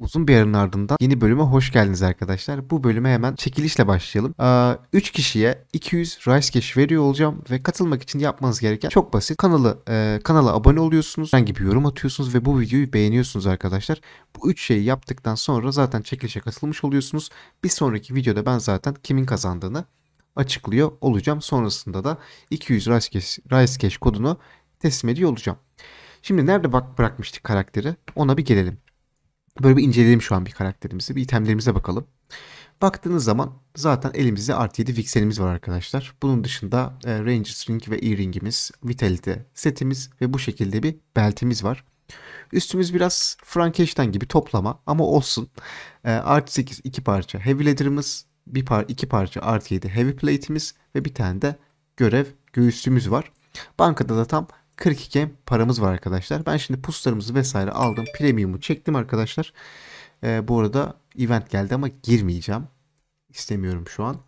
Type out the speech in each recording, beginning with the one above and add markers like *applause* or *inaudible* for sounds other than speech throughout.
Uzun bir aranın ardından yeni bölüme hoş geldiniz arkadaşlar. Bu bölüme hemen çekilişle başlayalım. Ee, kişiye 200 Rice Cash veriyor olacağım ve katılmak için yapmanız gereken çok basit. Kanalı e, kanala abone oluyorsunuz, herhangi bir yorum atıyorsunuz ve bu videoyu beğeniyorsunuz arkadaşlar. Bu 3 şeyi yaptıktan sonra zaten çekilişe katılmış oluyorsunuz. Bir sonraki videoda ben zaten kimin kazandığını açıklıyor olacağım. Sonrasında da 200 Rice Cash, Rice Cash kodunu teslim ediyor olacağım. Şimdi nerede bak bırakmıştık karakteri? Ona bir gelelim. Böyle bir inceleyelim şu an bir karakterimizi. Bir itemlerimize bakalım. Baktığınız zaman zaten elimizde artı 7 fixelimiz var arkadaşlar. Bunun dışında e, Ranger String ve E-Ring'imiz, Vitality setimiz ve bu şekilde bir beltimiz var. Üstümüz biraz Frankenstein gibi toplama ama olsun. E, artı 8 iki parça Heavy Ladder'ımız, bir par iki parça artı 7 Heavy Plate'imiz ve bir tane de görev göğüsümüz var. Bankada da tam 42 paramız var arkadaşlar. Ben şimdi puslarımızı vesaire aldım. Premium'u çektim arkadaşlar. E, bu arada event geldi ama girmeyeceğim. İstemiyorum şu an.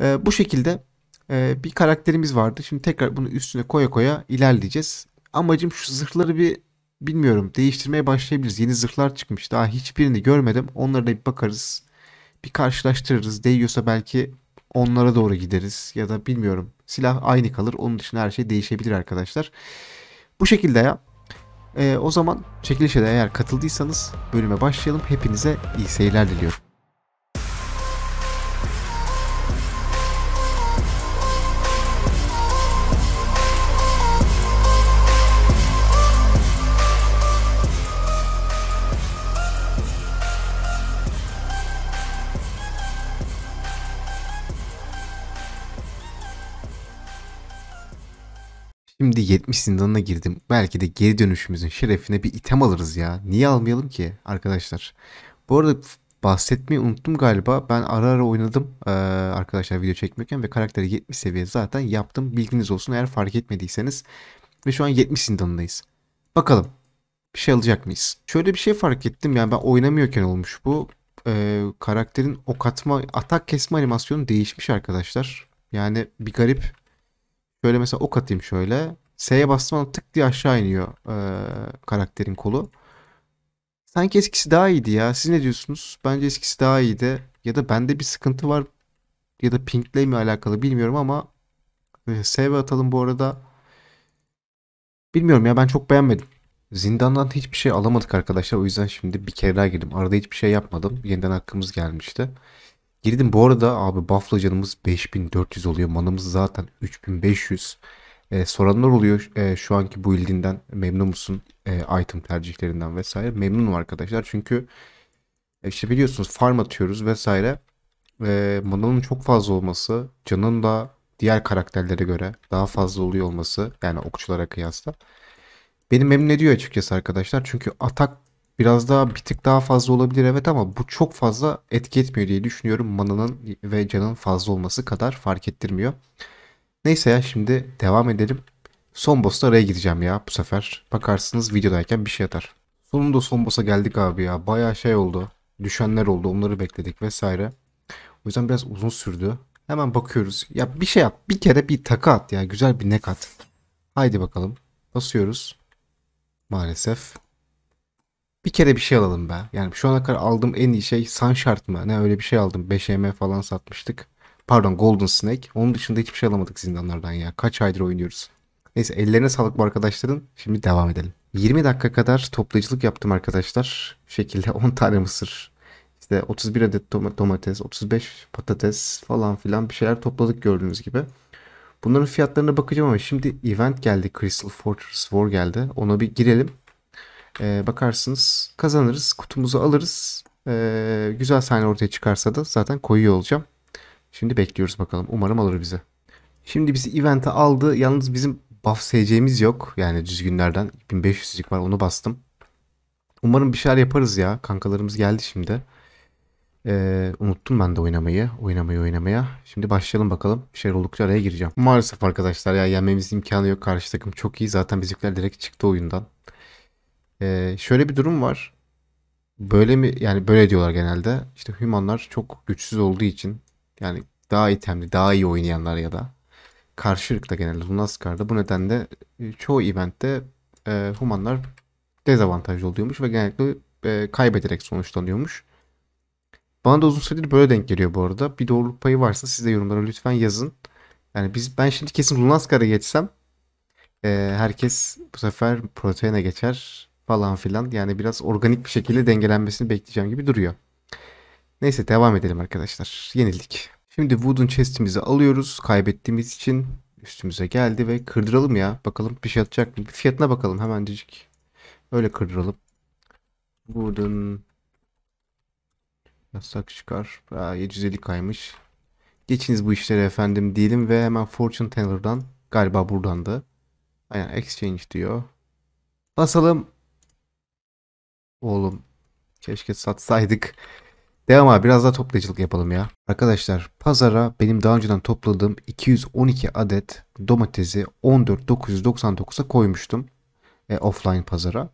E, bu şekilde e, bir karakterimiz vardı. Şimdi tekrar bunu üstüne koya koya ilerleyeceğiz. Amacım şu zırhları bir bilmiyorum değiştirmeye başlayabiliriz. Yeni zırhlar çıkmış. Daha hiçbirini görmedim. Onlara da bir bakarız. Bir karşılaştırırız. Değiyorsa belki onlara doğru gideriz. Ya da bilmiyorum Silah aynı kalır. Onun dışında her şey değişebilir arkadaşlar. Bu şekilde ya. E, o zaman çekilişe de eğer katıldıysanız bölüme başlayalım. Hepinize iyi seyirler diliyorum. Şimdi 70 zindanına girdim. Belki de geri dönüşümüzün şerefine bir item alırız ya. Niye almayalım ki arkadaşlar? Bu arada bahsetmeyi unuttum galiba. Ben ara ara oynadım ee, arkadaşlar video çekmiyorken ve karakteri 70 seviye zaten yaptım. Bilginiz olsun eğer fark etmediyseniz. Ve şu an 70 zindanındayız. Bakalım bir şey alacak mıyız? Şöyle bir şey fark ettim yani ben oynamıyorken olmuş bu. Ee, karakterin ok atma, atak kesme animasyonu değişmiş arkadaşlar. Yani bir garip Şöyle mesela ok atayım şöyle. S'ye bastım ama tık diye aşağı iniyor e, karakterin kolu. Sanki eskisi daha iyiydi ya. Siz ne diyorsunuz? Bence eskisi daha iyiydi. Ya da bende bir sıkıntı var. Ya da pingle mi alakalı bilmiyorum ama save atalım bu arada. Bilmiyorum ya ben çok beğenmedim. Zindandan hiçbir şey alamadık arkadaşlar. O yüzden şimdi bir kere daha girdim. Arada hiçbir şey yapmadım. Yeniden hakkımız gelmişti. Girdim bu arada abi buff'la canımız 5400 oluyor. Manamız zaten 3500. E, soranlar oluyor e, şu anki bu ildinden memnun musun e, item tercihlerinden vesaire. Memnunum arkadaşlar çünkü e, işte biliyorsunuz farm atıyoruz vesaire. E, mananın çok fazla olması, canın da diğer karakterlere göre daha fazla oluyor olması yani okçulara kıyasla. Beni memnun ediyor açıkçası arkadaşlar. Çünkü atak biraz daha bir tık daha fazla olabilir evet ama bu çok fazla etki etmiyor diye düşünüyorum. Mana'nın ve canın fazla olması kadar fark ettirmiyor. Neyse ya şimdi devam edelim. Son boss'ta araya gireceğim ya bu sefer. Bakarsınız videodayken bir şey atar. Sonunda son boss'a geldik abi ya. Bayağı şey oldu. Düşenler oldu. Onları bekledik vesaire. O yüzden biraz uzun sürdü. Hemen bakıyoruz. Ya bir şey yap. Bir kere bir taka at ya. Güzel bir nek at. Haydi bakalım. Basıyoruz. Maalesef bir kere bir şey alalım be. Yani şu ana kadar aldığım en iyi şey Sunshard mı? Ne öyle bir şey aldım. 5M falan satmıştık. Pardon Golden Snake. Onun dışında hiçbir şey alamadık zindanlardan ya. Kaç aydır oynuyoruz. Neyse ellerine sağlık bu arkadaşların. Şimdi devam edelim. 20 dakika kadar toplayıcılık yaptım arkadaşlar. Bu şekilde 10 *laughs* tane mısır. İşte 31 adet domates, 35 patates falan filan bir şeyler topladık gördüğünüz gibi. Bunların fiyatlarına bakacağım ama şimdi event geldi. Crystal Fortress War geldi. Ona bir girelim e, bakarsınız kazanırız kutumuzu alırız e, güzel sahne ortaya çıkarsa da zaten koyuyor olacağım. Şimdi bekliyoruz bakalım umarım alır bizi. Şimdi bizi event'e aldı yalnız bizim buff SC'miz yok yani düzgünlerden 1500'lük var onu bastım. Umarım bir şeyler yaparız ya kankalarımız geldi şimdi. Ee, unuttum ben de oynamayı. Oynamayı oynamaya. Şimdi başlayalım bakalım. Bir şeyler oldukça araya gireceğim. Maalesef arkadaşlar ya yenmemiz imkanı yok. Karşı takım çok iyi. Zaten bizimkiler direkt çıktı oyundan. Ee, şöyle bir durum var. Böyle mi yani böyle diyorlar genelde. İşte humanlar çok güçsüz olduğu için yani daha itemli, daha iyi oynayanlar ya da karşı ırkta genelde Lunaskar'da bu nedenle e, çoğu eventte e, Humanlar dezavantajlı oluyormuş ve genellikle e, kaybederek sonuçlanıyormuş. Bana da uzun süredir böyle denk geliyor bu arada. Bir doğruluk payı varsa siz de yorumlara lütfen yazın. Yani biz ben şimdi kesin Lunaskar'a geçsem e, herkes bu sefer Protein'e geçer falan filan. Yani biraz organik bir şekilde dengelenmesini bekleyeceğim gibi duruyor. Neyse devam edelim arkadaşlar. Yenildik. Şimdi Wood'un chest'imizi alıyoruz. Kaybettiğimiz için üstümüze geldi ve kırdıralım ya. Bakalım bir şey atacak mı? fiyatına bakalım hemencik. Öyle kırdıralım. Wood'un yasak çıkar. Aa, 750 kaymış. Geçiniz bu işleri efendim diyelim ve hemen Fortune Teller'dan galiba buradan da. Aynen exchange diyor. Basalım Oğlum keşke satsaydık. Devam abi biraz daha toplayıcılık yapalım ya. Arkadaşlar pazara benim daha önceden topladığım 212 adet domatesi 14.999'a koymuştum. E, offline pazara.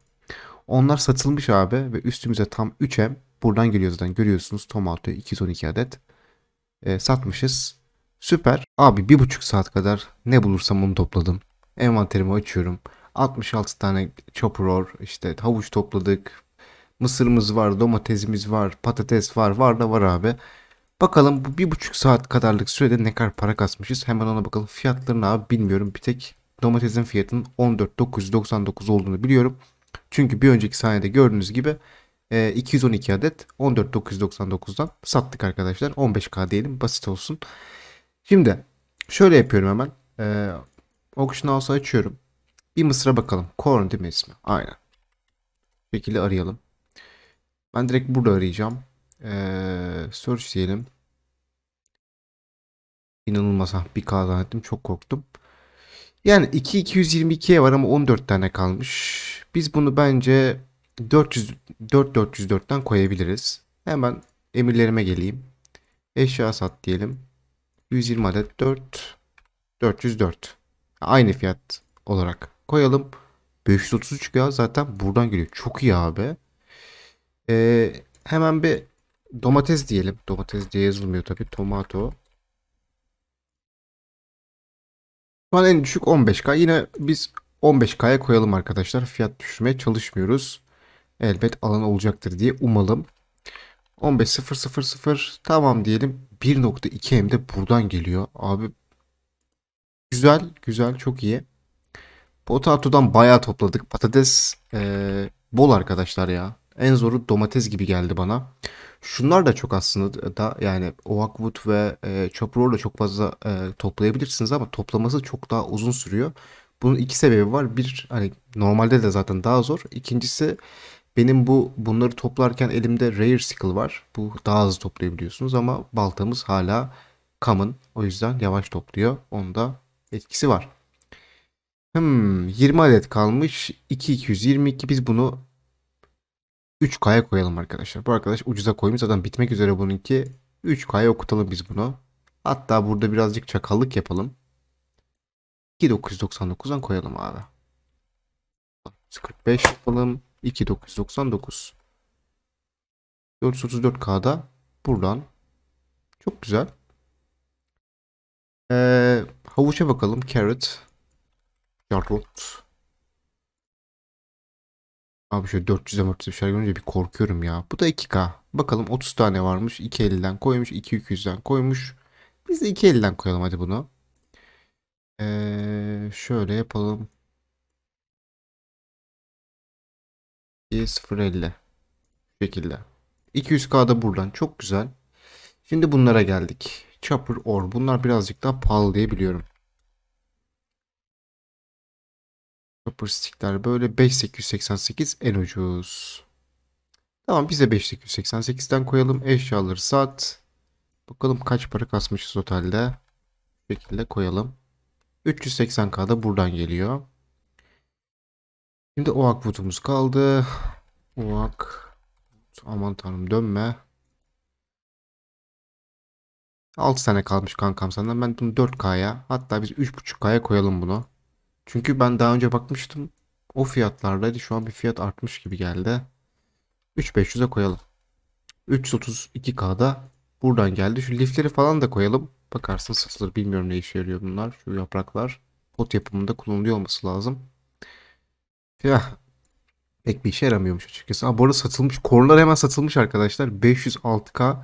Onlar satılmış abi ve üstümüze tam 3M buradan geliyor zaten görüyorsunuz tomato 212 adet e, satmışız. Süper. Abi bir buçuk saat kadar ne bulursam onu topladım. Envanterimi açıyorum. 66 tane chopper işte havuç topladık, Mısırımız var, domatesimiz var, patates var, var da var abi. Bakalım bu bir buçuk saat kadarlık sürede ne kadar para kasmışız. Hemen ona bakalım. Fiyatlarını abi bilmiyorum. Bir tek domatesin fiyatının 14.999 olduğunu biliyorum. Çünkü bir önceki sahnede gördüğünüz gibi 212 e, adet 14.999'dan sattık arkadaşlar. 15k diyelim basit olsun. Şimdi şöyle yapıyorum hemen. E, auction House'u açıyorum. Bir mısıra bakalım. Korn değil mi ismi? Aynen. Bu şekilde arayalım. Ben direkt burada arayacağım. Ee, search diyelim. İnanılmaz ha bir K zannettim çok korktum. Yani 2 222'ye var ama 14 tane kalmış. Biz bunu bence 400 4 404'ten koyabiliriz. Hemen emirlerime geleyim. Eşya sat diyelim. 120 adet 4 404. Aynı fiyat olarak koyalım. 530 çıkıyor zaten buradan geliyor. Çok iyi abi. Ee, hemen bir domates diyelim. Domates diye yazılmıyor tabii. Tomato. Şu an en düşük 15K. Yine biz 15K'ya koyalım arkadaşlar. Fiyat düşürmeye çalışmıyoruz. Elbet alan olacaktır diye umalım. 15.000 tamam diyelim. 1.2 m de buradan geliyor. Abi güzel güzel çok iyi. Potato'dan bayağı topladık. Patates ee, bol arkadaşlar ya. En zoru domates gibi geldi bana. Şunlar da çok aslında da yani Oakwood ve e, Choprol'la çok fazla e, toplayabilirsiniz ama toplaması çok daha uzun sürüyor. Bunun iki sebebi var. Bir hani normalde de zaten daha zor. İkincisi benim bu bunları toplarken elimde Rare Sickle var. Bu daha hızlı toplayabiliyorsunuz ama baltamız hala common. O yüzden yavaş topluyor. Onda etkisi var. Hmm, 20 adet kalmış. 2222. biz bunu 3 kaya koyalım arkadaşlar. Bu arkadaş ucuza koymuş zaten bitmek üzere bununki. 3 kaya okutalım biz bunu. Hatta burada birazcık çakallık yapalım. 2999'dan koyalım abi. 45 yapalım. 2999. 434K'da buradan. Çok güzel. Ee, havuça bakalım. Carrot. Carrot. Abi şöyle 400'e 400'e bir şeyler görünce bir korkuyorum ya. Bu da 2K. Bakalım 30 tane varmış. 250'den koymuş. 2200'den koymuş. Biz de 250'den koyalım hadi bunu. Ee, şöyle yapalım. 050 şekilde. 200K'da buradan. Çok güzel. Şimdi bunlara geldik. Chopper Or. Bunlar birazcık daha pahalı diye biliyorum. Chopperstick'ler böyle 5888 en ucuz. Tamam bize 5888'den koyalım. Eşyaları sat. Bakalım kaç para kasmışız otelde. Bu şekilde koyalım. 380k da buradan geliyor. Şimdi oak vutumuz kaldı. Oak. Aman tanrım dönme. 6 tane kalmış kankam senden. Ben bunu 4K'ya hatta biz 3.5K'ya koyalım bunu. Çünkü ben daha önce bakmıştım. O fiyatlardaydı. Şu an bir fiyat artmış gibi geldi. 3500'e koyalım. 332K'da buradan geldi. Şu lifleri falan da koyalım. Bakarsın satılır. Bilmiyorum ne işe yarıyor bunlar. Şu yapraklar pot yapımında kullanılıyor olması lazım. Ya pek bir işe yaramıyormuş açıkçası. Ama bu arada satılmış. Korunlar hemen satılmış arkadaşlar. 506K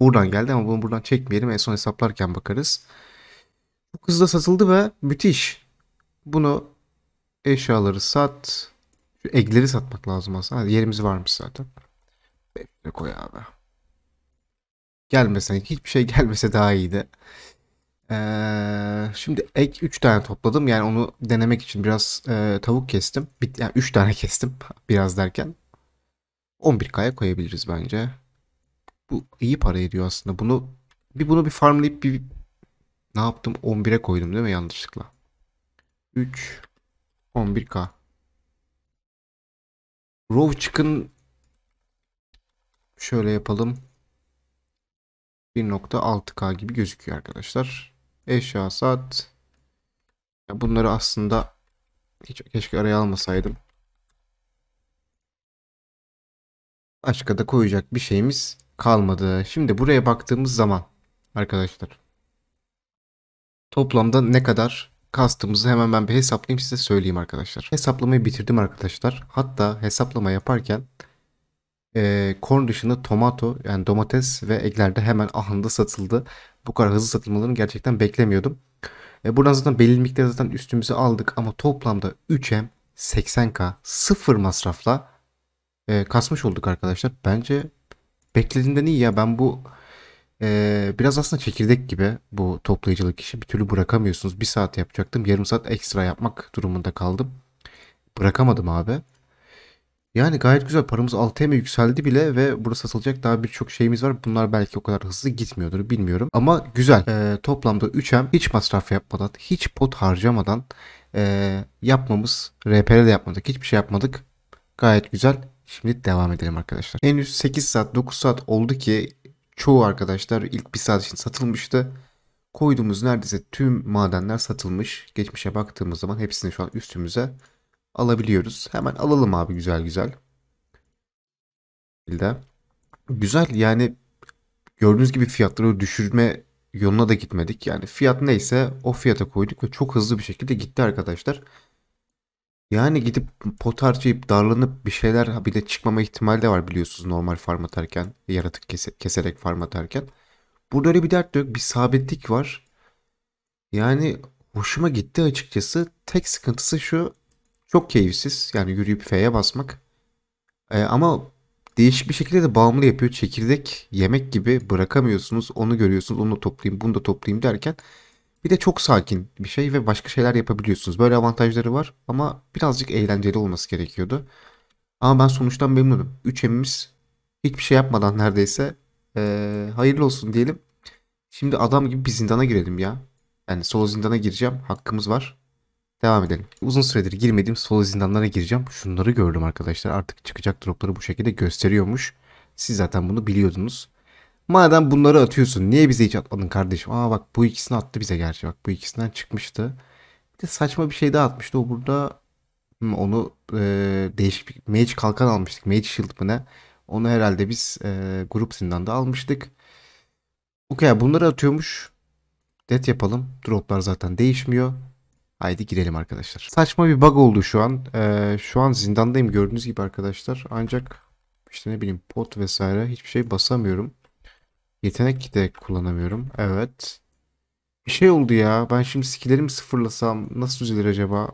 buradan geldi ama bunu buradan çekmeyelim. En son hesaplarken bakarız. Çok hızlı satıldı ve müthiş. Bunu eşyaları sat. Şu egleri satmak lazım aslında. Hadi yerimiz varmış zaten. Bekle koy abi. Gelmesen hiçbir şey *laughs* gelmese daha iyiydi. Ee, şimdi ek 3 tane topladım. Yani onu denemek için biraz e, tavuk kestim. Bit yani 3 tane *laughs* kestim biraz derken. 11 kaya koyabiliriz bence. Bu iyi para ediyor aslında. Bunu bir bunu bir farmlayıp bir ne yaptım? 11'e koydum değil mi yanlışlıkla? 3 11k Row çıkın şöyle yapalım 1.6k gibi gözüküyor arkadaşlar eşya saat bunları aslında hiç, keşke araya almasaydım başka da koyacak bir şeyimiz kalmadı şimdi buraya baktığımız zaman arkadaşlar toplamda ne kadar kastımızı hemen ben bir hesaplayayım size söyleyeyim arkadaşlar. Hesaplamayı bitirdim arkadaşlar. Hatta hesaplama yaparken e, korn dışında tomato yani domates ve ekler de hemen ahında satıldı. Bu kadar hızlı satılmalarını gerçekten beklemiyordum. E, buradan zaten belirli miktarda zaten üstümüze aldık ama toplamda 3M 80K sıfır masrafla e, kasmış olduk arkadaşlar. Bence beklediğinden iyi ya ben bu ee, biraz aslında çekirdek gibi bu toplayıcılık işi bir türlü bırakamıyorsunuz. Bir saat yapacaktım. Yarım saat ekstra yapmak durumunda kaldım. Bırakamadım abi. Yani gayet güzel. Paramız 6'ya mı yükseldi bile ve burası satılacak daha birçok şeyimiz var. Bunlar belki o kadar hızlı gitmiyordur bilmiyorum. Ama güzel. Ee, toplamda 3M hiç masraf yapmadan, hiç pot harcamadan e, yapmamız. RP'de de yapmadık. Hiçbir şey yapmadık. Gayet güzel. Şimdi devam edelim arkadaşlar. Henüz 8 saat 9 saat oldu ki çoğu arkadaşlar ilk bir saat için satılmıştı. Koyduğumuz neredeyse tüm madenler satılmış. Geçmişe baktığımız zaman hepsini şu an üstümüze alabiliyoruz. Hemen alalım abi güzel güzel. Güzel yani gördüğünüz gibi fiyatları düşürme yoluna da gitmedik. Yani fiyat neyse o fiyata koyduk ve çok hızlı bir şekilde gitti arkadaşlar. Yani gidip pot harcayıp darlanıp bir şeyler bir de çıkmama ihtimali de var biliyorsunuz normal farm atarken. Yaratık kese, keserek farm atarken. Burada öyle bir dert yok. Bir sabitlik var. Yani hoşuma gitti açıkçası. Tek sıkıntısı şu. Çok keyifsiz. Yani yürüyüp F'ye basmak. Ee, ama değişik bir şekilde de bağımlı yapıyor. Çekirdek yemek gibi bırakamıyorsunuz. Onu görüyorsunuz. Onu da toplayayım, bunu da toplayayım derken bir de çok sakin bir şey ve başka şeyler yapabiliyorsunuz. Böyle avantajları var ama birazcık eğlenceli olması gerekiyordu. Ama ben sonuçtan memnunum. Üçemimiz hiçbir şey yapmadan neredeyse ee, hayırlı olsun diyelim. Şimdi adam gibi bir zindana girelim ya. Yani solo zindana gireceğim. Hakkımız var. Devam edelim. Uzun süredir girmediğim solo zindanlara gireceğim. Şunları gördüm arkadaşlar. Artık çıkacak dropları bu şekilde gösteriyormuş. Siz zaten bunu biliyordunuz. Madem bunları atıyorsun niye bize hiç atmadın kardeşim? Aa bak bu ikisini attı bize gerçi bak bu ikisinden çıkmıştı. Bir de saçma bir şey daha atmıştı o burada. Hmm, onu e, değişik bir mage kalkan almıştık. Mage shield mı ne? Onu herhalde biz e, grup zindanda almıştık. Okey bunları atıyormuş. Det yapalım. Droplar zaten değişmiyor. Haydi girelim arkadaşlar. Saçma bir bug oldu şu an. Ee, şu an zindandayım gördüğünüz gibi arkadaşlar. Ancak işte ne bileyim pot vesaire hiçbir şey basamıyorum. Yetenek de kullanamıyorum. Evet. Bir şey oldu ya. Ben şimdi skillerimi sıfırlasam nasıl düzelir acaba?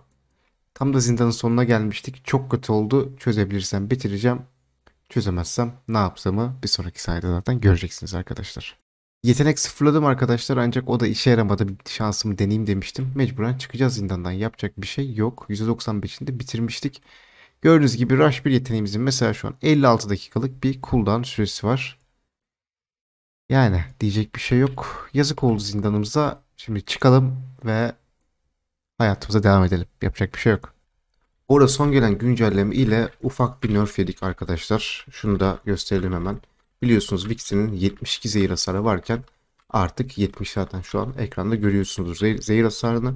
Tam da zindanın sonuna gelmiştik. Çok kötü oldu. Çözebilirsem bitireceğim. Çözemezsem ne yapsamı bir sonraki sayede zaten göreceksiniz arkadaşlar. Yetenek sıfırladım arkadaşlar ancak o da işe yaramadı. Bir şansımı deneyeyim demiştim. Mecburen çıkacağız zindandan. Yapacak bir şey yok. %95'inde bitirmiştik. Gördüğünüz gibi Rush bir yeteneğimizin mesela şu an 56 dakikalık bir cooldown süresi var. Yani diyecek bir şey yok. Yazık oldu zindanımıza. Şimdi çıkalım ve hayatımıza devam edelim. Yapacak bir şey yok. Orada son gelen güncelleme ile ufak bir nerf yedik arkadaşlar. Şunu da gösterelim hemen. Biliyorsunuz Vixen'in 72 zehir hasarı varken artık 70 zaten şu an ekranda görüyorsunuz zehir, zehir hasarını.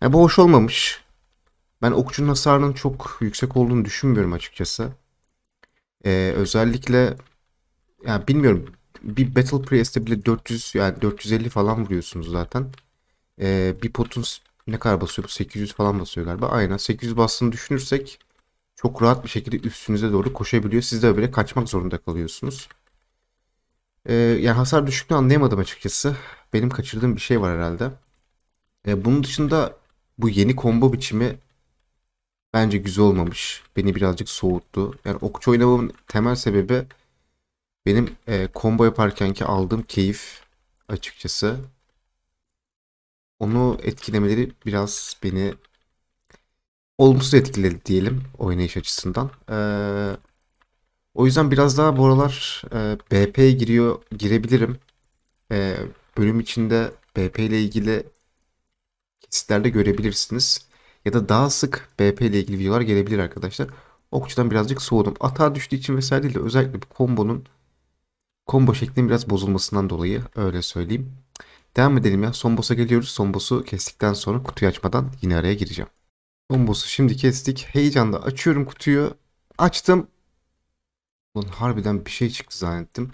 Yani bu hoş olmamış. Ben okçunun hasarının çok yüksek olduğunu düşünmüyorum açıkçası. Ee, özellikle yani bilmiyorum bir Battle Priest'te bile 400 yani 450 falan vuruyorsunuz zaten. Ee, bir potun ne kadar basıyor bu? 800 falan basıyor galiba. Aynen 800 bastığını düşünürsek çok rahat bir şekilde üstünüze doğru koşabiliyor. Siz de böyle kaçmak zorunda kalıyorsunuz. Ee, yani hasar düşüklüğü anlayamadım açıkçası. Benim kaçırdığım bir şey var herhalde. Ee, bunun dışında bu yeni combo biçimi bence güzel olmamış. Beni birazcık soğuttu. Yani okçu oynamamın temel sebebi benim e, combo yaparkenki aldığım keyif açıkçası. Onu etkilemeleri biraz beni olumsuz etkiledi diyelim oynayış açısından. Ee, o yüzden biraz daha bu aralar e, BP'ye giriyor girebilirim. E, bölüm içinde BP ile ilgili kesitlerde görebilirsiniz. Ya da daha sık BP ile ilgili videolar gelebilir arkadaşlar. Okçudan birazcık soğudum. Atağa düştüğü için vesaire değil de özellikle bu kombonun combo şeklinin biraz bozulmasından dolayı öyle söyleyeyim. Devam edelim ya. Son boss'a geliyoruz. Son boss'u kestikten sonra kutuyu açmadan yine araya gireceğim. Son boss'u şimdi kestik. Heyecanla açıyorum kutuyu. Açtım. Ulan harbiden bir şey çıktı zannettim.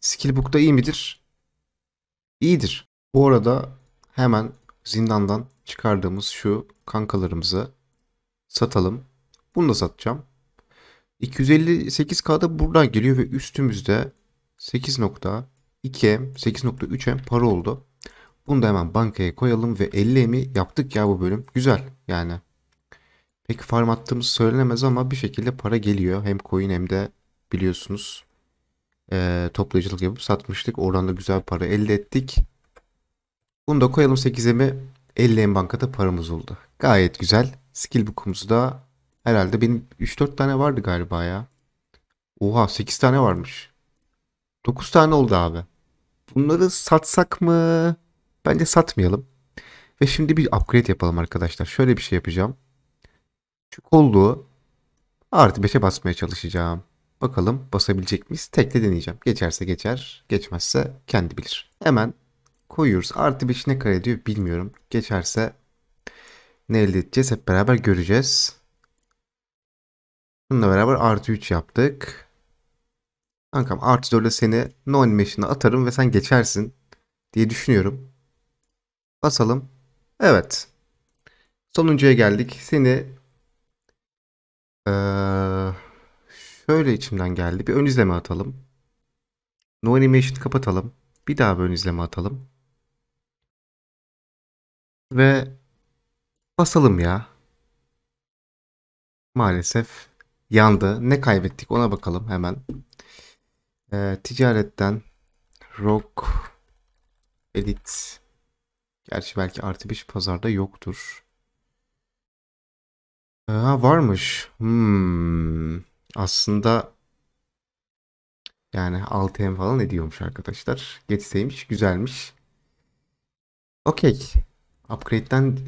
Skillbook da iyi midir? İyidir. Bu arada hemen zindandan çıkardığımız şu kankalarımızı satalım. Bunu da satacağım. 258K'da buradan geliyor ve üstümüzde 8.2M, 8.3M para oldu. Bunu da hemen bankaya koyalım ve 50M'i yaptık ya bu bölüm. Güzel yani. Pek farm attığımız söylenemez ama bir şekilde para geliyor. Hem coin hem de biliyorsunuz e, toplayıcılık yapıp satmıştık. Oradan da güzel para elde ettik. Bunu da koyalım 8M'i. 50M bankada paramız oldu. Gayet güzel. Skill book'umuzu da herhalde benim 3-4 tane vardı galiba ya. Oha 8 tane varmış. 9 tane oldu abi. Bunları satsak mı? Bence satmayalım. Ve şimdi bir upgrade yapalım arkadaşlar. Şöyle bir şey yapacağım. Şu kolluğu artı 5'e basmaya çalışacağım. Bakalım basabilecek miyiz? Tekle deneyeceğim. Geçerse geçer. Geçmezse kendi bilir. Hemen koyuyoruz. Artı 5 ne kadar ediyor bilmiyorum. Geçerse ne elde edeceğiz hep beraber göreceğiz. Bununla beraber artı 3 yaptık. Kankam artı 4'e seni no animation'a atarım ve sen geçersin diye düşünüyorum. Basalım. Evet. Sonuncuya geldik. Seni ee, şöyle içimden geldi. Bir ön izleme atalım. No animation kapatalım. Bir daha bir ön izleme atalım. Ve basalım ya. Maalesef yandı. Ne kaybettik ona bakalım hemen. Ee, ticaretten Rock Elite Gerçi belki artı bir pazarda yoktur. Ee, ha, varmış. Hmm. Aslında yani 6M falan ediyormuş arkadaşlar. Geçseymiş güzelmiş. Okey. Upgrade'den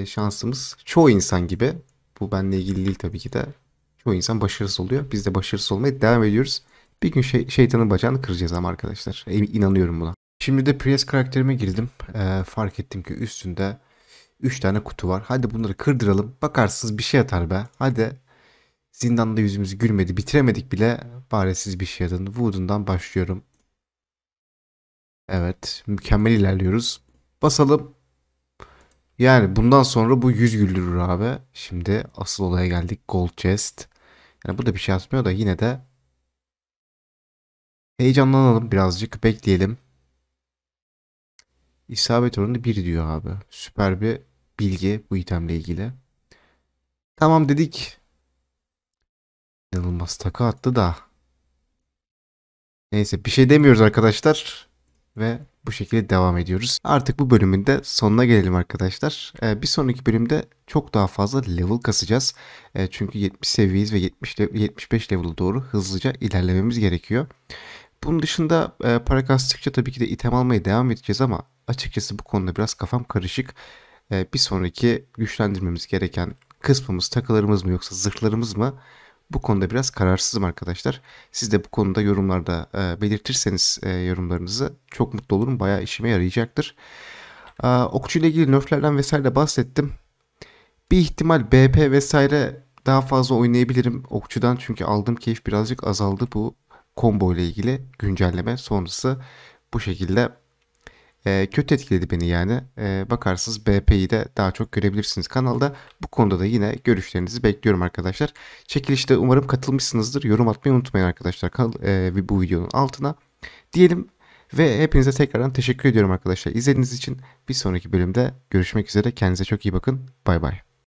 e, şansımız çoğu insan gibi. Bu benle ilgili değil tabii ki de. Çoğu insan başarısız oluyor. Biz de başarısız olmaya devam ediyoruz. Bir gün şey, şeytanın bacağını kıracağız ama arkadaşlar. E, inanıyorum buna. Şimdi de Priest karakterime girdim. E, fark ettim ki üstünde 3 tane kutu var. Hadi bunları kırdıralım. Bakarsınız bir şey atar be. Hadi. Zindanda yüzümüz gülmedi. Bitiremedik bile. Bari siz bir şey atın. Wood'undan başlıyorum. Evet. Mükemmel ilerliyoruz. Basalım. Yani bundan sonra bu yüz güldürür abi. Şimdi asıl olaya geldik. Gold chest. Yani burada bir şey atmıyor da yine de Heyecanlanalım birazcık. Bekleyelim. İsabet oranı 1 diyor abi. Süper bir bilgi bu itemle ilgili. Tamam dedik. İnanılmaz takı attı da. Neyse bir şey demiyoruz arkadaşlar. Ve bu şekilde devam ediyoruz. Artık bu bölümün de sonuna gelelim arkadaşlar. Ee, bir sonraki bölümde çok daha fazla level kasacağız. Ee, çünkü 70 seviyeyiz ve 70 75 level'a doğru hızlıca ilerlememiz gerekiyor. Bunun dışında e, para kastıkça tabii ki de item almaya devam edeceğiz ama açıkçası bu konuda biraz kafam karışık. E, bir sonraki güçlendirmemiz gereken kısmımız takılarımız mı yoksa zırhlarımız mı? Bu konuda biraz kararsızım arkadaşlar. Siz de bu konuda yorumlarda e, belirtirseniz e, yorumlarınızı çok mutlu olurum. Bayağı işime yarayacaktır. E, okçu ile ilgili nerflerden vesaire bahsettim. Bir ihtimal BP vesaire daha fazla oynayabilirim okçudan çünkü aldığım keyif birazcık azaldı bu combo ile ilgili güncelleme sonrası bu şekilde e, kötü etkiledi beni yani. E, bakarsınız BP'yi de daha çok görebilirsiniz kanalda. Bu konuda da yine görüşlerinizi bekliyorum arkadaşlar. Çekilişte umarım katılmışsınızdır. Yorum atmayı unutmayın arkadaşlar kanal, e, bu videonun altına. Diyelim ve hepinize tekrardan teşekkür ediyorum arkadaşlar. İzlediğiniz için bir sonraki bölümde görüşmek üzere. Kendinize çok iyi bakın. Bay bay.